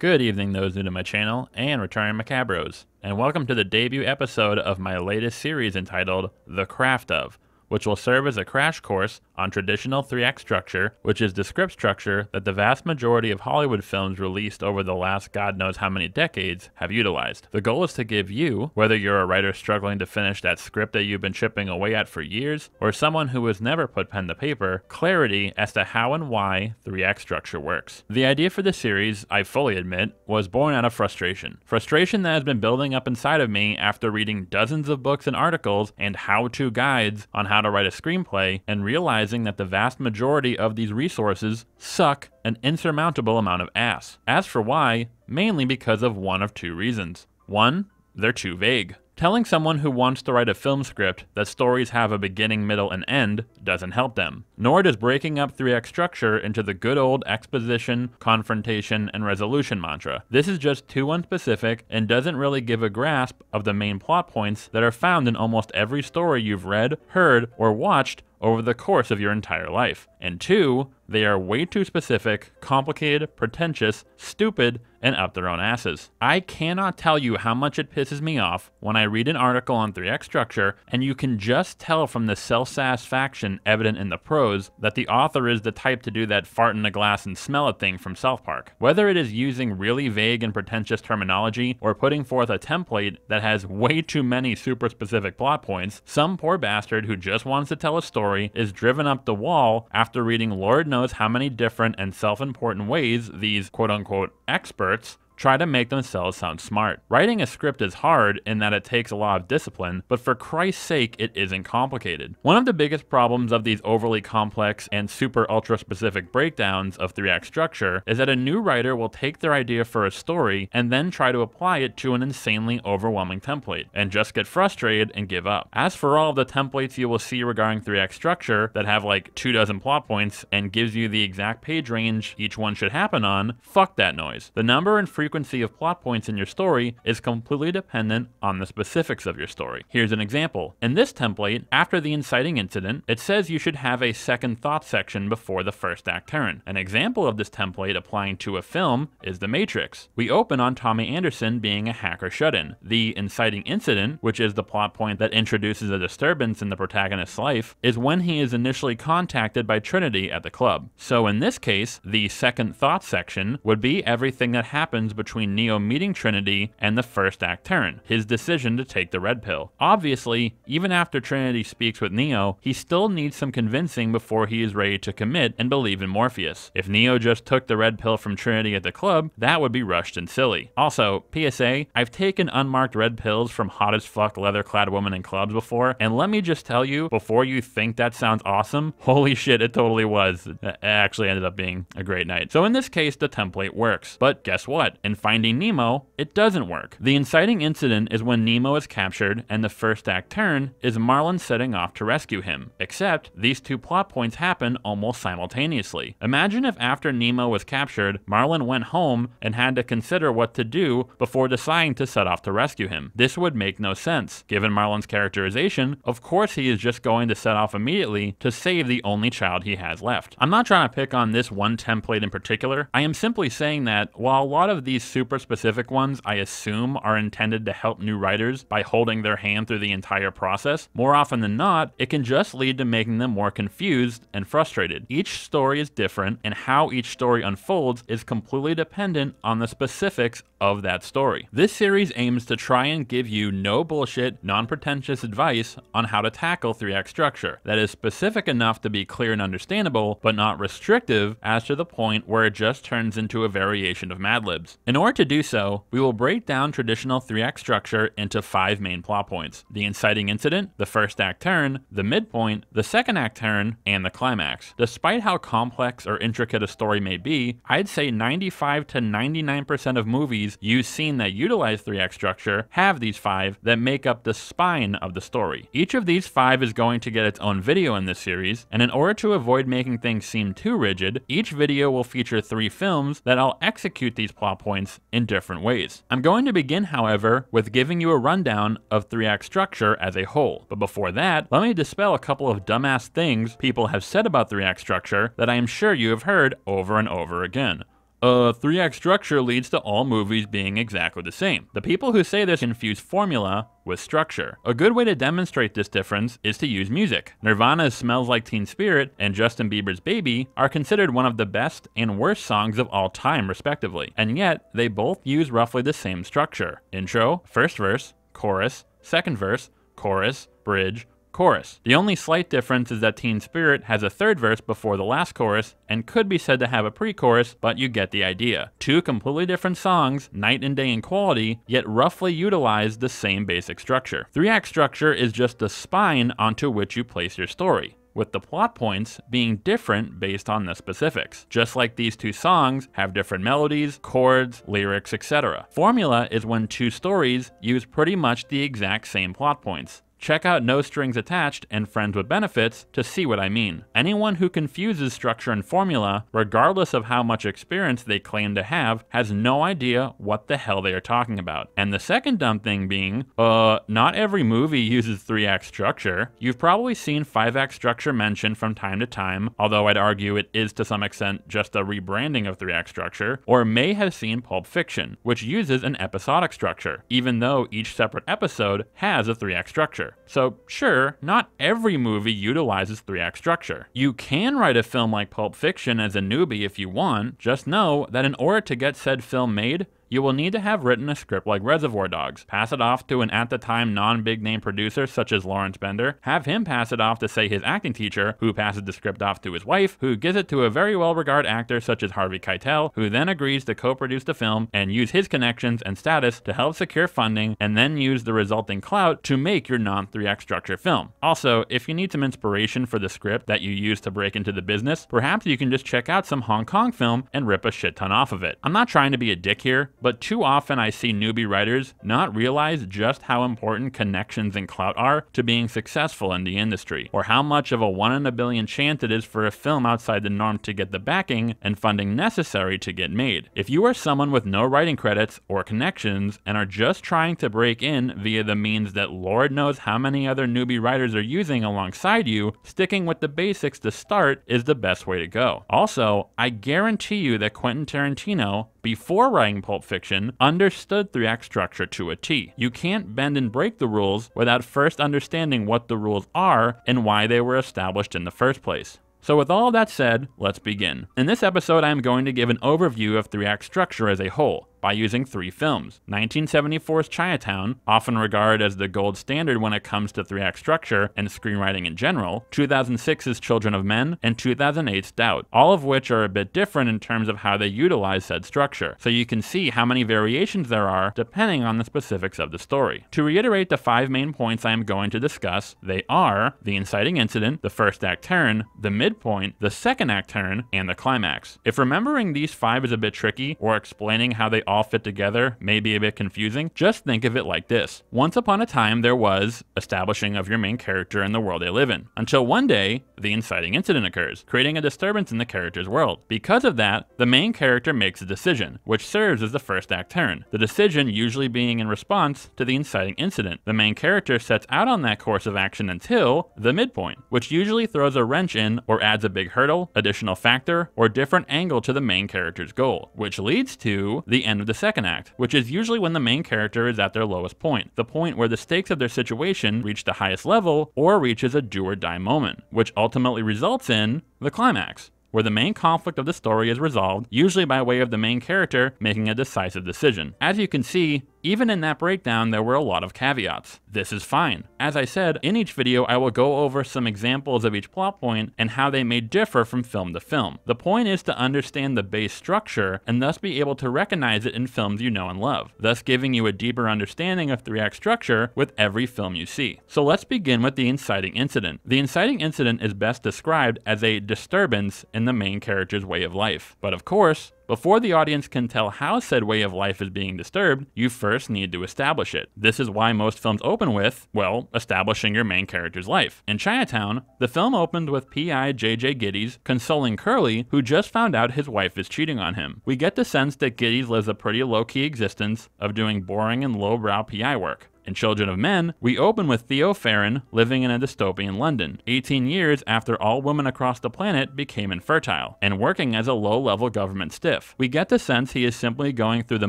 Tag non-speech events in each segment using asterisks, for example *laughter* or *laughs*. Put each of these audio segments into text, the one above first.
Good evening, those new to my channel and returning Macabros, and welcome to the debut episode of my latest series entitled The Craft of, which will serve as a crash course on traditional 3 act structure, which is the script structure that the vast majority of Hollywood films released over the last god knows how many decades have utilized. The goal is to give you, whether you're a writer struggling to finish that script that you've been chipping away at for years, or someone who has never put pen to paper, clarity as to how and why the React structure works. The idea for the series, I fully admit, was born out of frustration. Frustration that has been building up inside of me after reading dozens of books and articles and how-to guides on how to write a screenplay and realizing realizing that the vast majority of these resources suck an insurmountable amount of ass. As for why, mainly because of one of two reasons. One, they're too vague. Telling someone who wants to write a film script that stories have a beginning, middle, and end doesn't help them. Nor does breaking up 3x structure into the good old exposition, confrontation, and resolution mantra. This is just too unspecific and doesn't really give a grasp of the main plot points that are found in almost every story you've read, heard, or watched over the course of your entire life. And two, they are way too specific, complicated, pretentious, stupid, and up their own asses. I cannot tell you how much it pisses me off when I read an article on 3x structure and you can just tell from the self-satisfaction evident in the prose that the author is the type to do that fart in a glass and smell a thing from South Park. Whether it is using really vague and pretentious terminology or putting forth a template that has way too many super specific plot points, some poor bastard who just wants to tell a story is driven up the wall after reading Lord knows knows how many different and self important ways these quote unquote experts try to make themselves sound smart. Writing a script is hard in that it takes a lot of discipline, but for Christ's sake, it isn't complicated. One of the biggest problems of these overly complex and super ultra specific breakdowns of three act structure is that a new writer will take their idea for a story and then try to apply it to an insanely overwhelming template, and just get frustrated and give up. As for all of the templates you will see regarding 3 act structure that have like two dozen plot points and gives you the exact page range each one should happen on, fuck that noise. The number and frequency frequency of plot points in your story is completely dependent on the specifics of your story. Here's an example. In this template, after the inciting incident, it says you should have a second thought section before the first act turn. An example of this template applying to a film is The Matrix. We open on Tommy Anderson being a hacker shut-in. The inciting incident, which is the plot point that introduces a disturbance in the protagonist's life, is when he is initially contacted by Trinity at the club. So in this case, the second thought section would be everything that happens between Neo meeting Trinity and the first act turn, his decision to take the red pill. Obviously, even after Trinity speaks with Neo, he still needs some convincing before he is ready to commit and believe in Morpheus. If Neo just took the red pill from Trinity at the club, that would be rushed and silly. Also, PSA, I've taken unmarked red pills from hot as fuck leather clad women in clubs before, and let me just tell you, before you think that sounds awesome, *laughs* holy shit, it totally was. It actually ended up being a great night. So in this case, the template works. But guess what? In Finding Nemo, it doesn't work. The inciting incident is when Nemo is captured and the first act turn is Marlin setting off to rescue him. Except, these two plot points happen almost simultaneously. Imagine if after Nemo was captured, Marlin went home and had to consider what to do before deciding to set off to rescue him. This would make no sense. Given Marlin's characterization, of course he is just going to set off immediately to save the only child he has left. I'm not trying to pick on this one template in particular. I am simply saying that while a lot of the these super specific ones, I assume, are intended to help new writers by holding their hand through the entire process, more often than not, it can just lead to making them more confused and frustrated. Each story is different, and how each story unfolds is completely dependent on the specifics of that story. This series aims to try and give you no bullshit, non-pretentious advice on how to tackle 3x structure that is specific enough to be clear and understandable, but not restrictive as to the point where it just turns into a variation of Mad Libs. In order to do so, we will break down traditional 3x structure into five main plot points, the inciting incident, the first act turn, the midpoint, the second act turn, and the climax. Despite how complex or intricate a story may be, I'd say 95 to 99% of movies you've seen that utilize 3x structure have these five that make up the spine of the story. Each of these five is going to get its own video in this series, and in order to avoid making things seem too rigid, each video will feature three films that I'll execute these plot points in different ways. I'm going to begin, however, with giving you a rundown of 3x structure as a whole, but before that, let me dispel a couple of dumbass things people have said about 3 act structure that I am sure you have heard over and over again. A three act structure leads to all movies being exactly the same. The people who say this confuse formula with structure. A good way to demonstrate this difference is to use music. Nirvana's Smells Like Teen Spirit and Justin Bieber's Baby are considered one of the best and worst songs of all time, respectively, and yet they both use roughly the same structure intro, first verse, chorus, second verse, chorus, bridge, Chorus. The only slight difference is that Teen Spirit has a third verse before the last chorus and could be said to have a pre-chorus, but you get the idea. Two completely different songs, night and day in quality, yet roughly utilize the same basic structure. Three-act structure is just the spine onto which you place your story with the plot points being different based on the specifics, just like these two songs have different melodies, chords, lyrics, etc. Formula is when two stories use pretty much the exact same plot points, Check out No Strings Attached and Friends with Benefits to see what I mean. Anyone who confuses structure and formula, regardless of how much experience they claim to have, has no idea what the hell they are talking about. And the second dumb thing being, uh, not every movie uses 3 act structure. You've probably seen 5 act structure mentioned from time to time, although I'd argue it is to some extent just a rebranding of 3 act structure, or may have seen Pulp Fiction, which uses an episodic structure, even though each separate episode has a 3 act structure structure. So, sure, not every movie utilizes three act structure. You can write a film like Pulp Fiction as a newbie if you want, just know that in order to get said film made, you will need to have written a script like Reservoir Dogs, pass it off to an at the time non big name producer such as Lawrence Bender, have him pass it off to, say, his acting teacher, who passes the script off to his wife, who gives it to a very well regarded actor such as Harvey Keitel, who then agrees to co produce the film and use his connections and status to help secure funding and then use the resulting clout to make your non 3X structure film. Also, if you need some inspiration for the script that you use to break into the business, perhaps you can just check out some Hong Kong film and rip a shit ton off of it. I'm not trying to be a dick here, but too often I see newbie writers not realize just how important connections and clout are to being successful in the industry, or how much of a one in a billion chance it is for a film outside the norm to get the backing and funding necessary to get made. If you are someone with no writing credits or connections and are just trying to break in via the means that Lord knows how many other newbie writers are using alongside you, sticking with the basics to start is the best way to go. Also, I guarantee you that Quentin Tarantino before writing Pulp Fiction, understood three act structure to a T. You can't bend and break the rules without first understanding what the rules are and why they were established in the first place. So with all that said, let's begin. In this episode, I am going to give an overview of three act structure as a whole by using three films. 1974's Chinatown, often regarded as the gold standard when it comes to three act structure and screenwriting in general, 2006's Children of Men, and 2008's Doubt, all of which are a bit different in terms of how they utilize said structure, so you can see how many variations there are depending on the specifics of the story. To reiterate the five main points I am going to discuss, they are the inciting incident, the first act turn, the midpoint, the second act turn, and the climax. If remembering these five is a bit tricky, or explaining how they all fit together may be a bit confusing, just think of it like this. Once upon a time, there was establishing of your main character and the world they live in, until one day, the inciting incident occurs, creating a disturbance in the character's world. Because of that, the main character makes a decision, which serves as the first act turn, the decision usually being in response to the inciting incident. The main character sets out on that course of action until the midpoint, which usually throws a wrench in or adds a big hurdle, additional factor, or different angle to the main character's goal, which leads to the end end of the second act, which is usually when the main character is at their lowest point, the point where the stakes of their situation reach the highest level or reaches a do or die moment, which ultimately results in the climax where the main conflict of the story is resolved, usually by way of the main character making a decisive decision. As you can see, even in that breakdown, there were a lot of caveats. This is fine. As I said, in each video I will go over some examples of each plot point and how they may differ from film to film. The point is to understand the base structure and thus be able to recognize it in films you know and love, thus giving you a deeper understanding of three-act structure with every film you see. So let's begin with the inciting incident. The inciting incident is best described as a disturbance in the main character's way of life. But of course, before the audience can tell how said way of life is being disturbed, you first need to establish it. This is why most films open with, well, establishing your main character's life. In Chinatown, the film opened with P.I. J.J. Giddies consoling Curly, who just found out his wife is cheating on him. We get the sense that Giddies lives a pretty low-key existence of doing boring and lowbrow PI work. In Children of Men, we open with Theo Farron living in a dystopian London, 18 years after all women across the planet became infertile, and working as a low-level government stiff. We get the sense he is simply going through the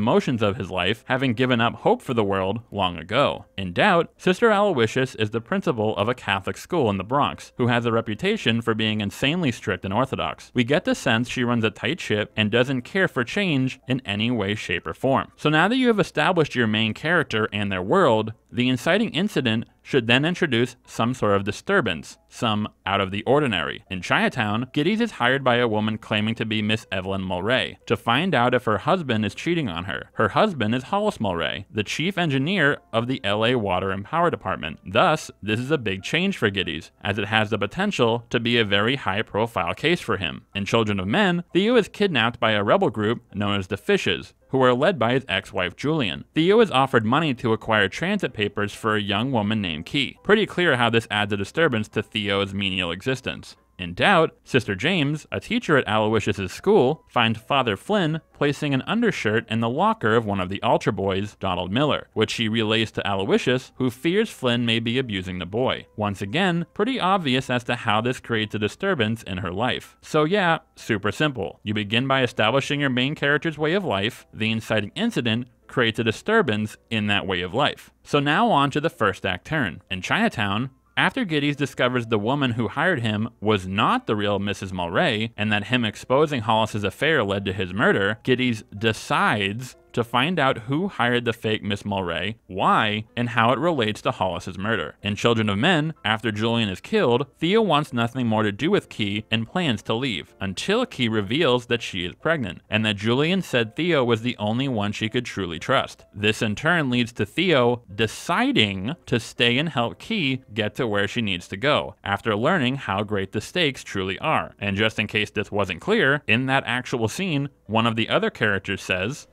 motions of his life, having given up hope for the world long ago. In Doubt, Sister Aloysius is the principal of a Catholic school in the Bronx, who has a reputation for being insanely strict and orthodox. We get the sense she runs a tight ship and doesn't care for change in any way, shape, or form. So now that you have established your main character and their world, the inciting incident should then introduce some sort of disturbance, some out of the ordinary. In Chinatown, Giddies is hired by a woman claiming to be Miss Evelyn Mulray to find out if her husband is cheating on her. Her husband is Hollis Mulray, the chief engineer of the LA Water and Power Department. Thus, this is a big change for Giddies, as it has the potential to be a very high profile case for him. In Children of Men, Theo is kidnapped by a rebel group known as the Fishes, who are led by his ex wife Julian. Theo is offered money to acquire transit papers for a young woman named key. Pretty clear how this adds a disturbance to Theo's menial existence. In doubt, Sister James, a teacher at Aloysius' school, finds Father Flynn placing an undershirt in the locker of one of the altar boys, Donald Miller, which she relays to Aloysius, who fears Flynn may be abusing the boy. Once again, pretty obvious as to how this creates a disturbance in her life. So yeah, super simple. You begin by establishing your main character's way of life, the inciting incident, creates a disturbance in that way of life. So now on to the first act turn. In Chinatown, after Giddies discovers the woman who hired him was not the real Mrs. Mulray, and that him exposing Hollis's affair led to his murder, Giddies decides to find out who hired the fake Miss Mulray, why, and how it relates to Hollis's murder. In Children of Men, after Julian is killed, Thea wants nothing more to do with Key and plans to leave, until Key reveals that she is pregnant, and that Julian said Theo was the only one she could truly trust. This in turn leads to Theo deciding to stay and help Key get to where she needs to go, after learning how great the stakes truly are. And just in case this wasn't clear, in that actual scene, one of the other characters says,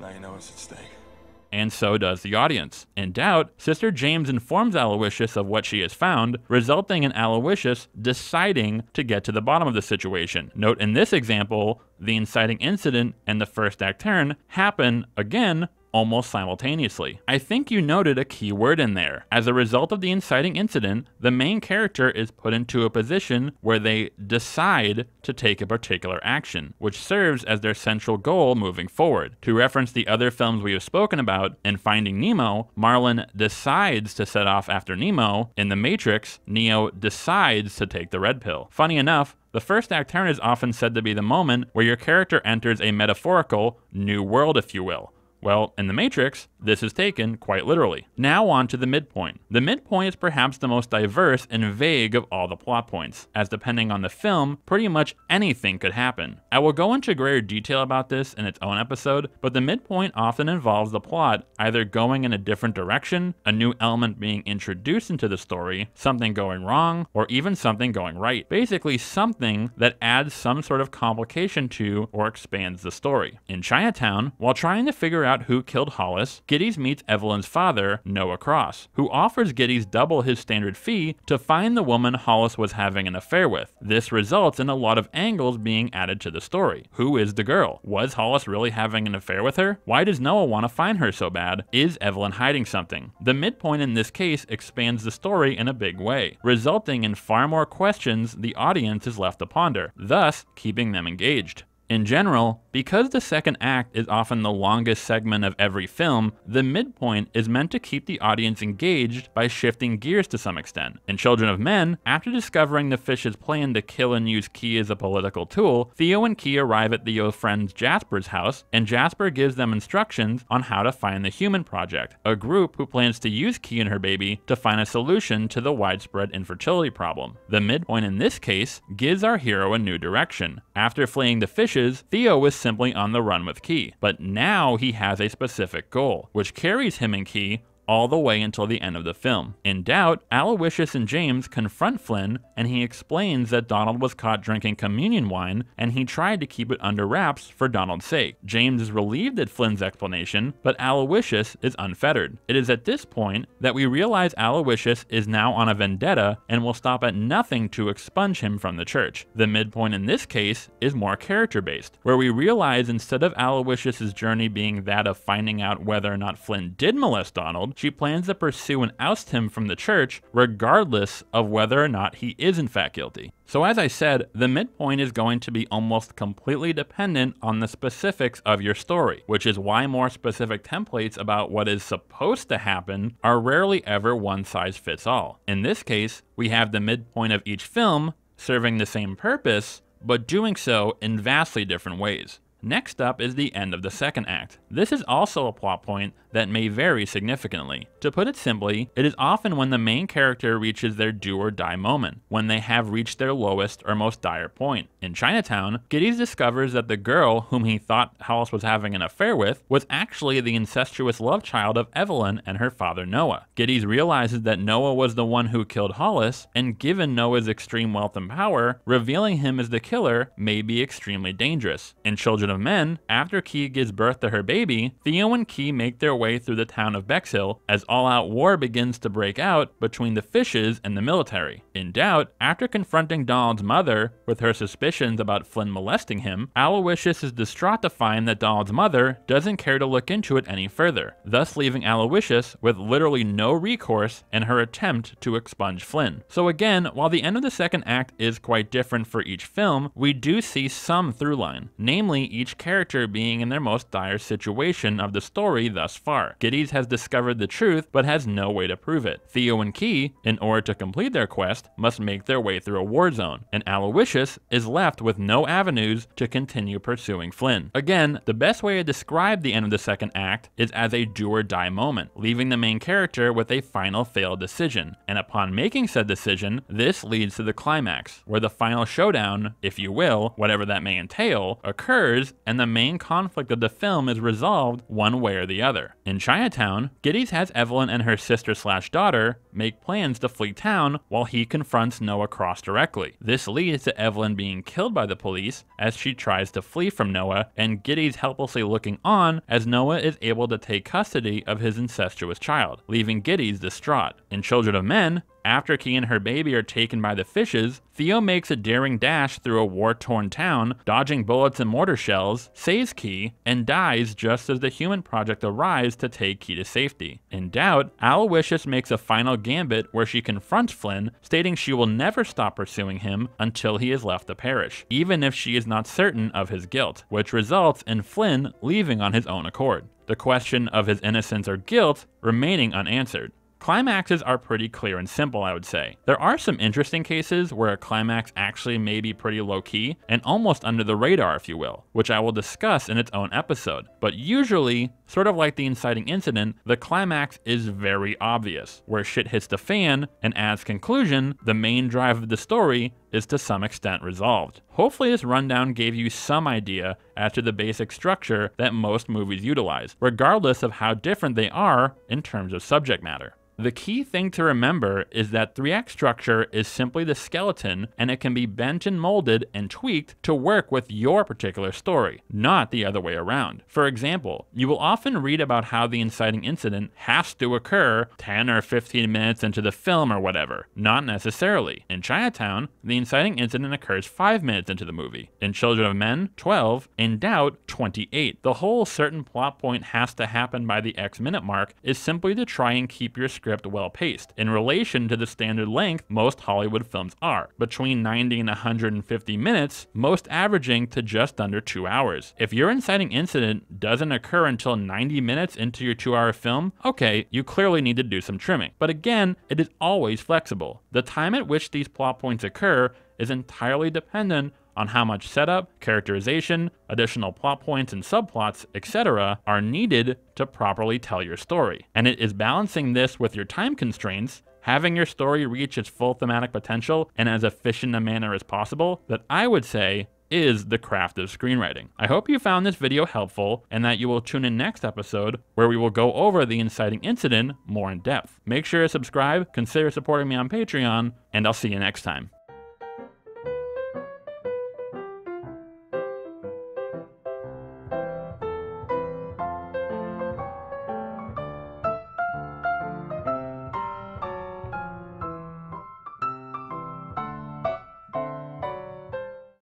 now you know what's at stake. And so does the audience. In doubt, Sister James informs Aloysius of what she has found, resulting in Aloysius deciding to get to the bottom of the situation. Note in this example, the inciting incident and the first act turn happen again almost simultaneously. I think you noted a key word in there. As a result of the inciting incident, the main character is put into a position where they decide to take a particular action, which serves as their central goal moving forward. To reference the other films we have spoken about, in Finding Nemo, Marlin decides to set off after Nemo. In The Matrix, Neo decides to take the red pill. Funny enough, the first act turn is often said to be the moment where your character enters a metaphorical new world, if you will well, in the Matrix, this is taken quite literally. Now on to the midpoint. The midpoint is perhaps the most diverse and vague of all the plot points, as depending on the film, pretty much anything could happen. I will go into greater detail about this in its own episode, but the midpoint often involves the plot either going in a different direction, a new element being introduced into the story, something going wrong, or even something going right. Basically something that adds some sort of complication to or expands the story. In Chinatown, while trying to figure out who killed Hollis, Giddys meets Evelyn's father, Noah Cross, who offers Giddys double his standard fee to find the woman Hollis was having an affair with. This results in a lot of angles being added to the story. Who is the girl? Was Hollis really having an affair with her? Why does Noah want to find her so bad? Is Evelyn hiding something? The midpoint in this case expands the story in a big way, resulting in far more questions the audience is left to ponder, thus keeping them engaged. In general, because the second act is often the longest segment of every film, the midpoint is meant to keep the audience engaged by shifting gears to some extent. In Children of Men, after discovering the fish's plan to kill and use Key as a political tool, Theo and Key arrive at Theo's friend Jasper's house, and Jasper gives them instructions on how to find the Human Project, a group who plans to use Key and her baby to find a solution to the widespread infertility problem. The midpoint in this case gives our hero a new direction. After fleeing the fish Theo is simply on the run with Key. But now he has a specific goal, which carries him and Key all the way until the end of the film. In doubt, Aloysius and James confront Flynn, and he explains that Donald was caught drinking communion wine and he tried to keep it under wraps for Donald's sake. James is relieved at Flynn's explanation, but Aloysius is unfettered. It is at this point that we realize Aloysius is now on a vendetta and will stop at nothing to expunge him from the church. The midpoint in this case is more character based, where we realize instead of Aloysius's journey being that of finding out whether or not Flynn did molest Donald, she plans to pursue and oust him from the church, regardless of whether or not he is in fact guilty. So, as I said, the midpoint is going to be almost completely dependent on the specifics of your story, which is why more specific templates about what is supposed to happen are rarely ever one size fits all. In this case, we have the midpoint of each film serving the same purpose, but doing so in vastly different ways. Next up is the end of the second act. This is also a plot point that may vary significantly. To put it simply, it is often when the main character reaches their do or die moment, when they have reached their lowest or most dire point. In Chinatown, Giddies discovers that the girl whom he thought Hollis was having an affair with was actually the incestuous love child of Evelyn and her father Noah. Giddies realizes that Noah was the one who killed Hollis, and given Noah's extreme wealth and power, revealing him as the killer may be extremely dangerous. In Children of Men, after Key gives birth to her baby, Theo and Key make their way through the town of Bexhill as all-out war begins to break out between the fishes and the military. In doubt, after confronting Donald's mother with her suspicions about Flynn molesting him, Aloysius is distraught to find that Donald's mother doesn't care to look into it any further, thus leaving Aloysius with literally no recourse in her attempt to expunge Flynn. So again, while the end of the second act is quite different for each film, we do see some through line, namely each character being in their most dire situation of the story thus far. Giddies has discovered the truth, but has no way to prove it. Theo and Key, in order to complete their quest, must make their way through a war zone, and Aloysius is left with no avenues to continue pursuing Flynn. Again, the best way to describe the end of the second act is as a do or die moment, leaving the main character with a final failed decision, and upon making said decision, this leads to the climax, where the final showdown, if you will, whatever that may entail, occurs and the main conflict of the film is resolved one way or the other. In Chinatown, Giddies has Evelyn and her sister slash daughter make plans to flee town while he confronts Noah Cross directly. This leads to Evelyn being killed by the police as she tries to flee from Noah, and Giddies helplessly looking on as Noah is able to take custody of his incestuous child, leaving Giddies distraught. In Children of Men, after Key and her baby are taken by the fishes, Theo makes a daring dash through a war torn town, dodging bullets and mortar shells, saves Key, and dies just as the human project arrives to take Key to safety. In doubt, Aloysius makes a final gambit where she confronts Flynn, stating she will never stop pursuing him until he has left the parish, even if she is not certain of his guilt, which results in Flynn leaving on his own accord the question of his innocence or guilt remaining unanswered. Climaxes are pretty clear and simple, I would say. There are some interesting cases where a climax actually may be pretty low-key and almost under the radar, if you will, which I will discuss in its own episode, but usually Sort of like the inciting incident, the climax is very obvious, where shit hits the fan, and as conclusion, the main drive of the story is to some extent resolved. Hopefully this rundown gave you some idea as to the basic structure that most movies utilize, regardless of how different they are in terms of subject matter. The key thing to remember is that 3X structure is simply the skeleton and it can be bent and molded and tweaked to work with your particular story, not the other way around. For example, you will often often read about how the inciting incident has to occur 10 or 15 minutes into the film or whatever. Not necessarily. In Chinatown, the inciting incident occurs 5 minutes into the movie. In Children of Men, 12. In Doubt, 28. The whole certain plot point has to happen by the X minute mark is simply to try and keep your script well paced, in relation to the standard length most Hollywood films are, between 90 and 150 minutes, most averaging to just under 2 hours. If your inciting incident doesn't occur until 90 minutes into your two hour film, okay, you clearly need to do some trimming. But again, it is always flexible. The time at which these plot points occur is entirely dependent on how much setup, characterization, additional plot points and subplots, etc. are needed to properly tell your story. And it is balancing this with your time constraints having your story reach its full thematic potential in as efficient a manner as possible that I would say is the craft of screenwriting. I hope you found this video helpful and that you will tune in next episode where we will go over the inciting incident more in depth. Make sure to subscribe, consider supporting me on Patreon, and I'll see you next time.